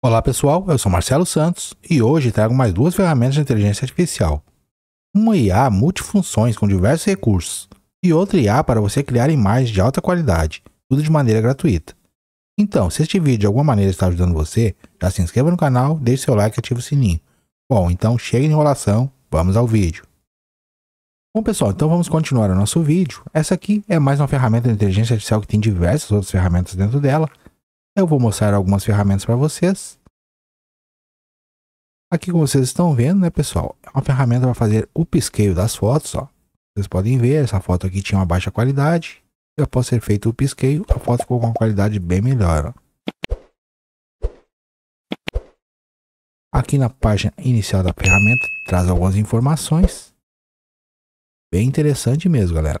Olá pessoal, eu sou Marcelo Santos e hoje trago mais duas ferramentas de inteligência artificial. Uma IA multifunções com diversos recursos e outra IA para você criar imagens de alta qualidade, tudo de maneira gratuita. Então, se este vídeo de alguma maneira está ajudando você, já se inscreva no canal, deixe seu like e ative o sininho. Bom, então chega de enrolação, vamos ao vídeo. Bom pessoal, então vamos continuar o nosso vídeo. Essa aqui é mais uma ferramenta de inteligência artificial que tem diversas outras ferramentas dentro dela, eu vou mostrar algumas ferramentas para vocês. Aqui como vocês estão vendo, né pessoal, é uma ferramenta para fazer o pisqueio das fotos, ó. Vocês podem ver, essa foto aqui tinha uma baixa qualidade. E após ser feito o pisqueio, a foto ficou com uma qualidade bem melhor. Ó. Aqui na página inicial da ferramenta, traz algumas informações. Bem interessante mesmo, galera.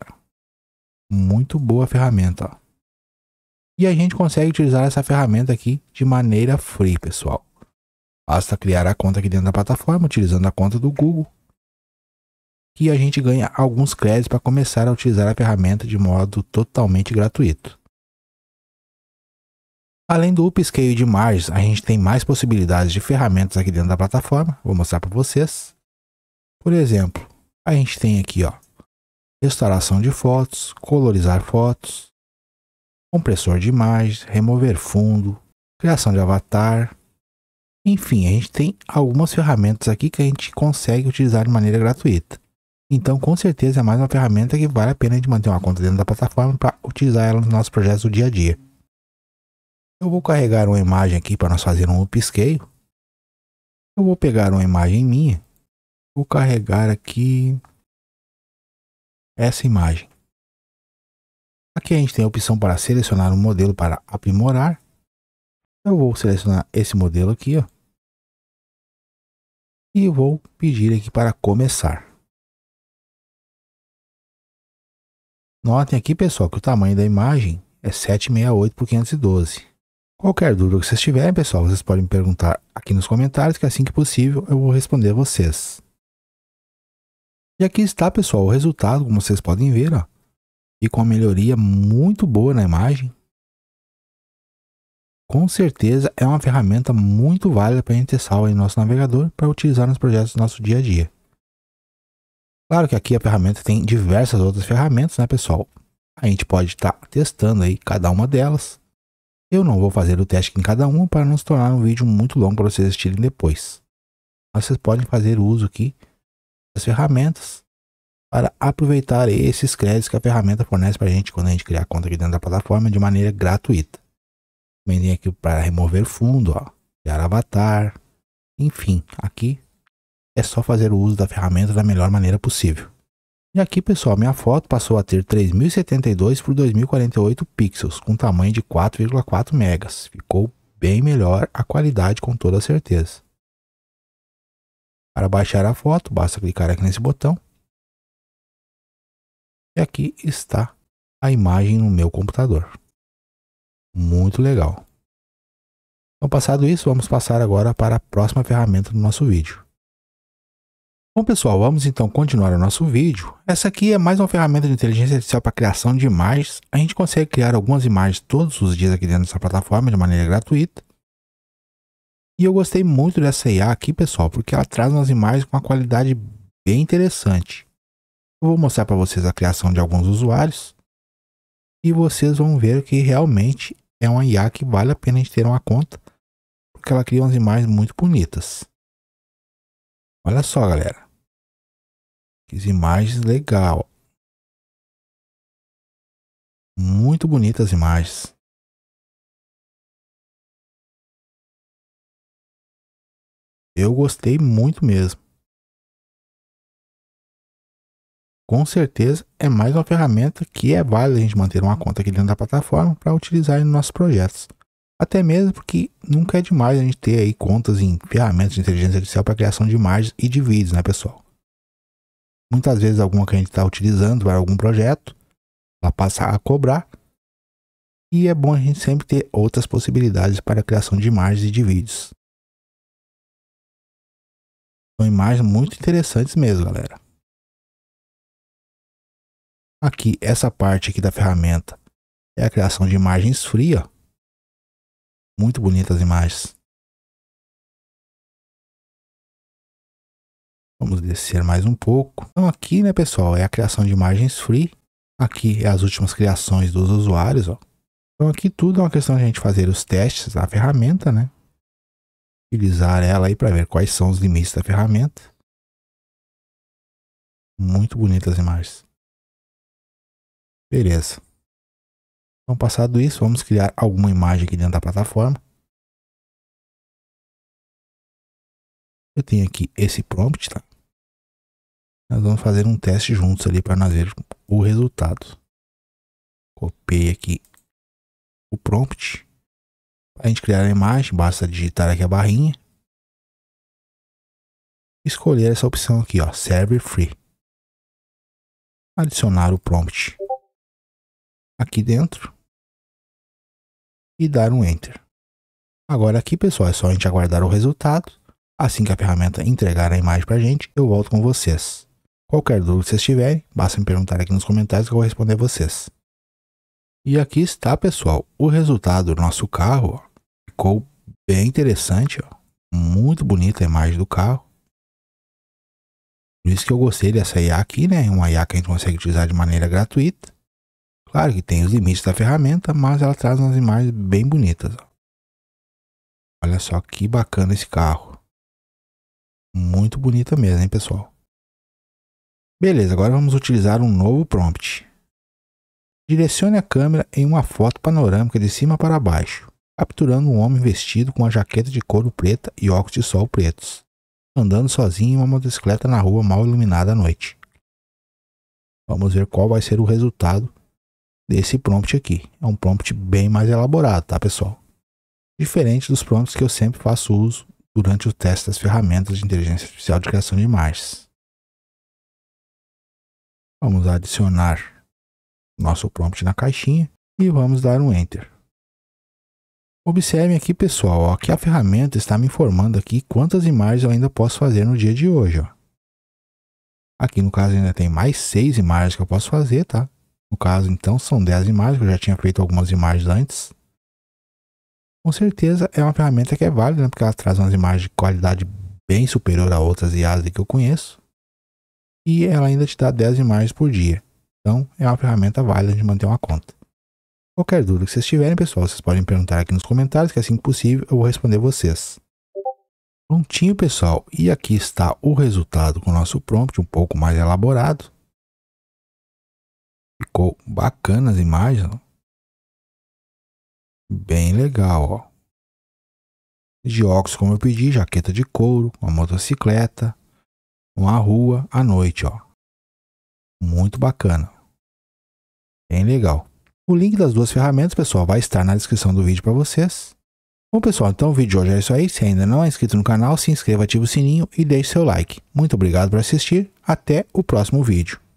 Muito boa ferramenta, ó. E a gente consegue utilizar essa ferramenta aqui de maneira free, pessoal. Basta criar a conta aqui dentro da plataforma, utilizando a conta do Google. Que a gente ganha alguns créditos para começar a utilizar a ferramenta de modo totalmente gratuito. Além do upscale de margens, a gente tem mais possibilidades de ferramentas aqui dentro da plataforma. Vou mostrar para vocês. Por exemplo, a gente tem aqui ó, restauração de fotos, colorizar fotos, compressor de imagens, remover fundo, criação de avatar. Enfim, a gente tem algumas ferramentas aqui que a gente consegue utilizar de maneira gratuita. Então, com certeza, é mais uma ferramenta que vale a pena a gente manter uma conta dentro da plataforma para utilizar ela nos nossos projetos do dia a dia. Eu vou carregar uma imagem aqui para nós fazer um upscale. Eu vou pegar uma imagem minha, vou carregar aqui essa imagem. Aqui a gente tem a opção para selecionar um modelo para aprimorar. Eu vou selecionar esse modelo aqui, ó. E vou pedir aqui para começar. Notem aqui, pessoal, que o tamanho da imagem é 768 por 512. Qualquer dúvida que vocês tiverem, pessoal, vocês podem me perguntar aqui nos comentários, que assim que possível eu vou responder a vocês. E aqui está, pessoal, o resultado, como vocês podem ver, ó e com a melhoria muito boa na imagem, com certeza é uma ferramenta muito válida para a gente ter salvo em nosso navegador para utilizar nos projetos do nosso dia a dia. Claro que aqui a ferramenta tem diversas outras ferramentas, né pessoal? A gente pode estar tá testando aí cada uma delas. Eu não vou fazer o teste em cada uma para não se tornar um vídeo muito longo para vocês assistirem depois. Mas vocês podem fazer uso aqui das ferramentas para aproveitar esses créditos que a ferramenta fornece para a gente quando a gente criar a conta aqui dentro da plataforma de maneira gratuita. Vem aqui para remover fundo, ó, criar avatar, enfim, aqui é só fazer o uso da ferramenta da melhor maneira possível. E aqui pessoal, minha foto passou a ter 3072 por 2048 pixels, com tamanho de 4,4 megas. Ficou bem melhor a qualidade com toda certeza. Para baixar a foto, basta clicar aqui nesse botão e aqui está a imagem no meu computador. Muito legal. Então, passado isso, vamos passar agora para a próxima ferramenta do nosso vídeo. Bom pessoal, vamos então continuar o nosso vídeo. Essa aqui é mais uma ferramenta de inteligência artificial para criação de imagens. A gente consegue criar algumas imagens todos os dias aqui dentro dessa plataforma de maneira gratuita. E eu gostei muito dessa IA aqui pessoal, porque ela traz umas imagens com uma qualidade bem interessante. Eu vou mostrar para vocês a criação de alguns usuários e vocês vão ver que realmente é uma IA que vale a pena a gente ter uma conta porque ela cria umas imagens muito bonitas. Olha só, galera. Que imagens legal. Muito bonitas imagens. Eu gostei muito mesmo. com certeza é mais uma ferramenta que é válida a gente manter uma conta aqui dentro da plataforma para utilizar em nossos projetos. Até mesmo porque nunca é demais a gente ter aí contas em ferramentas de inteligência artificial para criação de imagens e de vídeos, né, pessoal? Muitas vezes alguma que a gente está utilizando para algum projeto, ela passa a cobrar. E é bom a gente sempre ter outras possibilidades para a criação de imagens e de vídeos. São imagens muito interessantes mesmo, galera. Aqui, essa parte aqui da ferramenta é a criação de imagens fria. Muito bonitas imagens. Vamos descer mais um pouco. Então aqui, né, pessoal, é a criação de imagens free. Aqui é as últimas criações dos usuários, ó. Então aqui tudo é uma questão de a gente fazer os testes da ferramenta, né? Utilizar ela aí para ver quais são os limites da ferramenta. Muito bonitas imagens. Beleza. Então, passado isso, vamos criar alguma imagem aqui dentro da plataforma. Eu tenho aqui esse prompt, tá? Nós vamos fazer um teste juntos ali para nós ver o resultado. Copiei aqui o prompt. Para a gente criar a imagem, basta digitar aqui a barrinha. Escolher essa opção aqui, ó, Server Free. Adicionar o prompt aqui dentro e dar um Enter. Agora aqui, pessoal, é só a gente aguardar o resultado. Assim que a ferramenta entregar a imagem para a gente, eu volto com vocês. Qualquer dúvida que vocês tiverem, basta me perguntar aqui nos comentários que eu vou responder vocês. E aqui está, pessoal, o resultado do nosso carro. Ficou bem interessante, ó. muito bonita a imagem do carro. Por isso que eu gostei dessa IA aqui, né? Uma IA que a gente consegue utilizar de maneira gratuita. Claro que tem os limites da ferramenta, mas ela traz umas imagens bem bonitas. Olha só que bacana esse carro. Muito bonita mesmo, hein, pessoal? Beleza, agora vamos utilizar um novo prompt. Direcione a câmera em uma foto panorâmica de cima para baixo, capturando um homem vestido com uma jaqueta de couro preta e óculos de sol pretos, andando sozinho em uma motocicleta na rua mal iluminada à noite. Vamos ver qual vai ser o resultado desse prompt aqui. É um prompt bem mais elaborado, tá pessoal? Diferente dos prompts que eu sempre faço uso durante o teste das ferramentas de inteligência artificial de criação de imagens. Vamos adicionar nosso prompt na caixinha e vamos dar um Enter. Observem aqui, pessoal, ó, que a ferramenta está me informando aqui quantas imagens eu ainda posso fazer no dia de hoje. Ó. Aqui no caso ainda tem mais seis imagens que eu posso fazer, tá? No caso, então, são 10 imagens, eu já tinha feito algumas imagens antes. Com certeza é uma ferramenta que é válida, né? porque ela traz umas imagens de qualidade bem superior a outras IAs que eu conheço. E ela ainda te dá 10 imagens por dia. Então, é uma ferramenta válida de manter uma conta. Qualquer dúvida que vocês tiverem, pessoal, vocês podem perguntar aqui nos comentários, que assim que possível eu vou responder vocês. Prontinho, pessoal. E aqui está o resultado com o nosso prompt um pouco mais elaborado. Ficou bacana as imagens. Ó. Bem legal, ó. De óculos, como eu pedi, jaqueta de couro, uma motocicleta, uma rua à noite, ó. Muito bacana. Bem legal. O link das duas ferramentas, pessoal, vai estar na descrição do vídeo para vocês. Bom, pessoal, então o vídeo de hoje é isso aí. Se ainda não é inscrito no canal, se inscreva, ative o sininho e deixe seu like. Muito obrigado por assistir. Até o próximo vídeo.